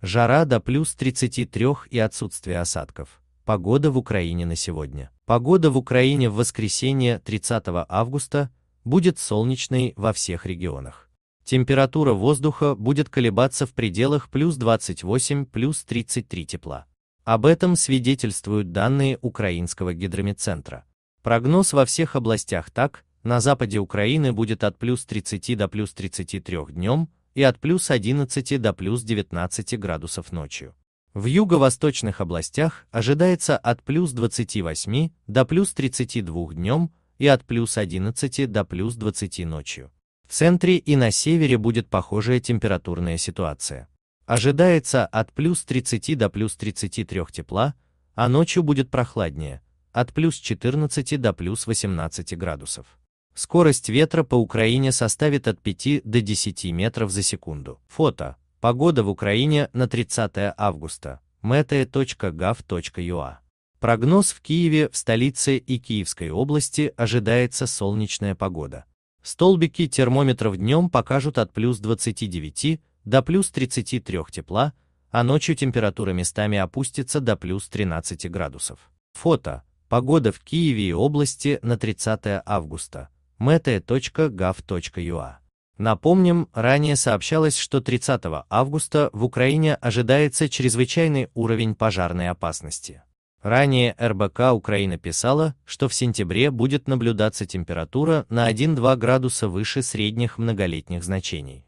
Жара до плюс 33 и отсутствие осадков. Погода в Украине на сегодня. Погода в Украине в воскресенье 30 августа будет солнечной во всех регионах. Температура воздуха будет колебаться в пределах плюс 28, плюс 33 тепла. Об этом свидетельствуют данные Украинского гидромедцентра. Прогноз во всех областях так, на западе Украины будет от плюс 30 до плюс 33 днем, и от плюс 11 до плюс 19 градусов ночью. В юго-восточных областях ожидается от плюс 28 до плюс 32 днем и от плюс 11 до плюс 20 ночью. В центре и на севере будет похожая температурная ситуация. Ожидается от плюс 30 до плюс 33 тепла, а ночью будет прохладнее, от плюс 14 до плюс 18 градусов. Скорость ветра по Украине составит от 5 до 10 метров за секунду. Фото. Погода в Украине на 30 августа. mete.gov.ua Прогноз в Киеве, в столице и Киевской области ожидается солнечная погода. Столбики термометров днем покажут от плюс 29 до плюс 33 тепла, а ночью температура местами опустится до плюс 13 градусов. Фото. Погода в Киеве и области на 30 августа mete.gov.ua. Напомним, ранее сообщалось, что 30 августа в Украине ожидается чрезвычайный уровень пожарной опасности. Ранее РБК Украина писала, что в сентябре будет наблюдаться температура на 1-2 градуса выше средних многолетних значений.